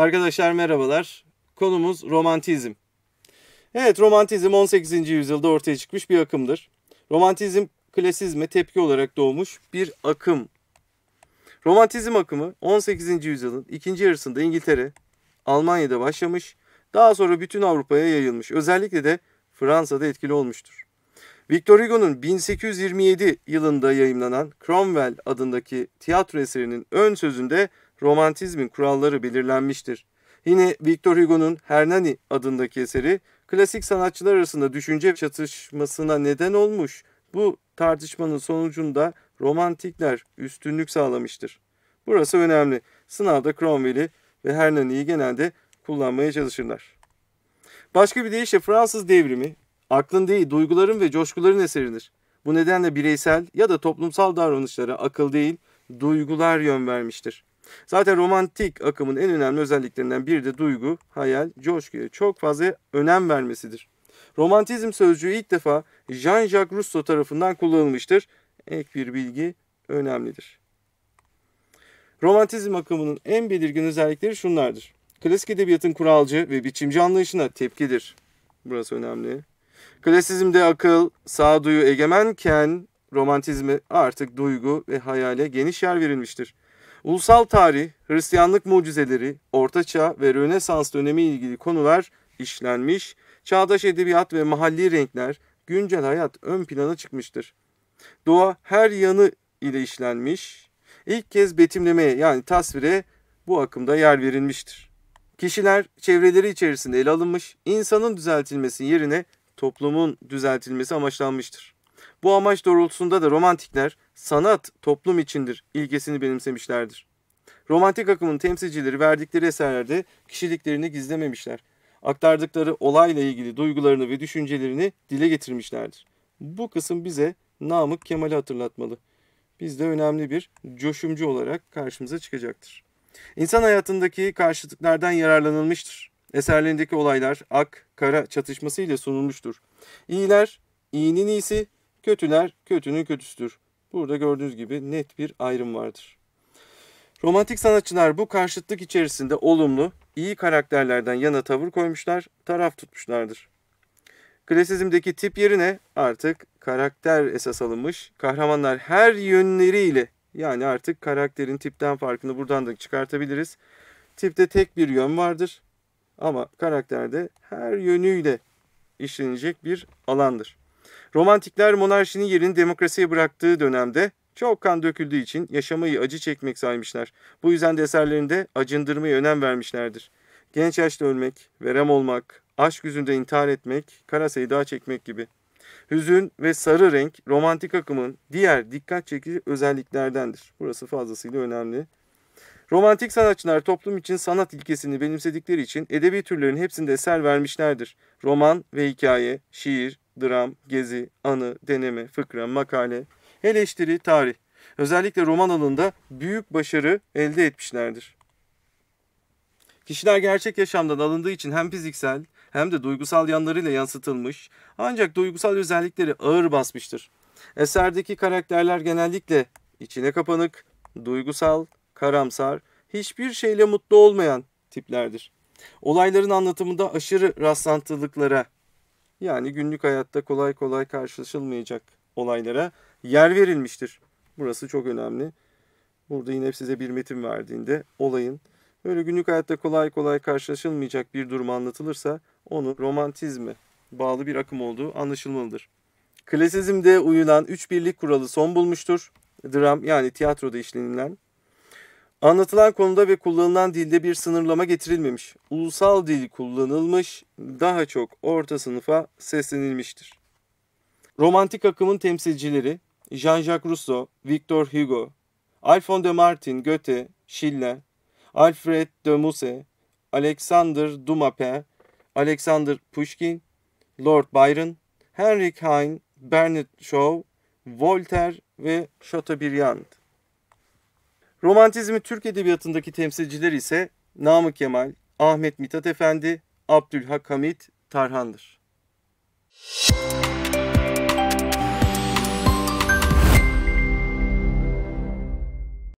Arkadaşlar merhabalar. Konumuz romantizm. Evet romantizm 18. yüzyılda ortaya çıkmış bir akımdır. Romantizm klasizme tepki olarak doğmuş bir akım. Romantizm akımı 18. yüzyılın ikinci yarısında İngiltere, Almanya'da başlamış, daha sonra bütün Avrupa'ya yayılmış. Özellikle de Fransa'da etkili olmuştur. Victor Hugo'nun 1827 yılında yayımlanan Cromwell adındaki tiyatro eserinin ön sözünde romantizmin kuralları belirlenmiştir. Yine Victor Hugo'nun Hernani adındaki eseri klasik sanatçılar arasında düşünce çatışmasına neden olmuş. Bu tartışmanın sonucunda romantikler üstünlük sağlamıştır. Burası önemli. Sınavda Cromwell'i ve Hernani'yi genelde kullanmaya çalışırlar. Başka bir deyişle Fransız devrimi aklın değil duyguların ve coşkuların eseridir. Bu nedenle bireysel ya da toplumsal davranışlara akıl değil duygular yön vermiştir. Zaten romantik akımın en önemli özelliklerinden biri de duygu, hayal, coşkuya çok fazla önem vermesidir. Romantizm sözcüğü ilk defa Jean-Jacques Rousseau tarafından kullanılmıştır. Ek bir bilgi önemlidir. Romantizm akımının en belirgin özellikleri şunlardır. Klasik edebiyatın kuralcı ve biçimci anlayışına tepkidir. Burası önemli. Klasizmde akıl, sağduyu egemenken romantizme artık duygu ve hayale geniş yer verilmiştir. Ulusal tarih, Hristiyanlık mucizeleri, Orta Çağ ve Rönesans dönemi ilgili konular işlenmiş, çağdaş edebiyat ve mahalli renkler, güncel hayat ön plana çıkmıştır. Doğa her yanı ile işlenmiş, ilk kez betimlemeye yani tasvire bu akımda yer verilmiştir. Kişiler çevreleri içerisinde ele alınmış, insanın düzeltilmesi yerine toplumun düzeltilmesi amaçlanmıştır. Bu amaç doğrultusunda da romantikler sanat toplum içindir ilkesini benimsemişlerdir. Romantik akımın temsilcileri verdikleri eserlerde kişiliklerini gizlememişler. Aktardıkları olayla ilgili duygularını ve düşüncelerini dile getirmişlerdir. Bu kısım bize Namık Kemal'i hatırlatmalı. Biz de önemli bir coşumcu olarak karşımıza çıkacaktır. İnsan hayatındaki karşıtlıklardan yararlanılmıştır. Eserlerindeki olaylar ak-kara çatışması ile sunulmuştur. İyiler iyinin iyisi, kötüler kötünün kötüsüdür. Burada gördüğünüz gibi net bir ayrım vardır. Romantik sanatçılar bu karşıtlık içerisinde olumlu, iyi karakterlerden yana tavır koymuşlar, taraf tutmuşlardır. Klasizmdeki tip yerine artık karakter esas alınmış, kahramanlar her yönleriyle yani artık karakterin tipten farkını buradan da çıkartabiliriz. Tipte tek bir yön vardır ama karakterde her yönüyle işlenecek bir alandır. Romantikler monarşinin yerini demokrasiye bıraktığı dönemde çok kan döküldüğü için yaşamayı acı çekmek saymışlar. Bu yüzden de eserlerinde acındırmaya önem vermişlerdir. Genç yaşta ölmek, verem olmak, aşk yüzünde intihar etmek, kara seyda çekmek gibi. Hüzün ve sarı renk romantik akımın diğer dikkat çekici özelliklerdendir. Burası fazlasıyla önemli. Romantik sanatçılar toplum için sanat ilkesini benimsedikleri için edebi türlerin hepsinde eser vermişlerdir. Roman ve hikaye, şiir, dram, gezi, anı, deneme, fıkra, makale, eleştiri, tarih. Özellikle roman alanında büyük başarı elde etmişlerdir. Kişiler gerçek yaşamdan alındığı için hem fiziksel hem de duygusal yanlarıyla yansıtılmış ancak duygusal özellikleri ağır basmıştır. Eserdeki karakterler genellikle içine kapanık, duygusal, karamsar, hiçbir şeyle mutlu olmayan tiplerdir. Olayların anlatımında aşırı rastlantılıklara yani günlük hayatta kolay kolay karşılaşılmayacak olaylara yer verilmiştir. Burası çok önemli. Burada yine size bir metin verdiğinde olayın böyle günlük hayatta kolay kolay karşılaşılmayacak bir durum anlatılırsa onun romantizme bağlı bir akım olduğu anlaşılmalıdır. Klasizmde uyulan üç birlik kuralı son bulmuştur. Dram yani tiyatroda işlenilen Anlatılan konuda ve kullanılan dilde bir sınırlama getirilmemiş. Ulusal dil kullanılmış, daha çok orta sınıfa seslenilmiştir. Romantik akımın temsilcileri Jean-Jacques Rousseau, Victor Hugo, Alphonse de Martin, Goethe, Schiller, Alfred de Musset, Alexander Dumas, Alexander Pushkin, Lord Byron, Henrik Heine, Bernard Shaw, Voltaire ve Chateaubriand. Romantizmi Türk edebiyatındaki temsilciler ise Namık Kemal, Ahmet Mithat Efendi, Abdülhak Hamit, Tarhan'dır. Müzik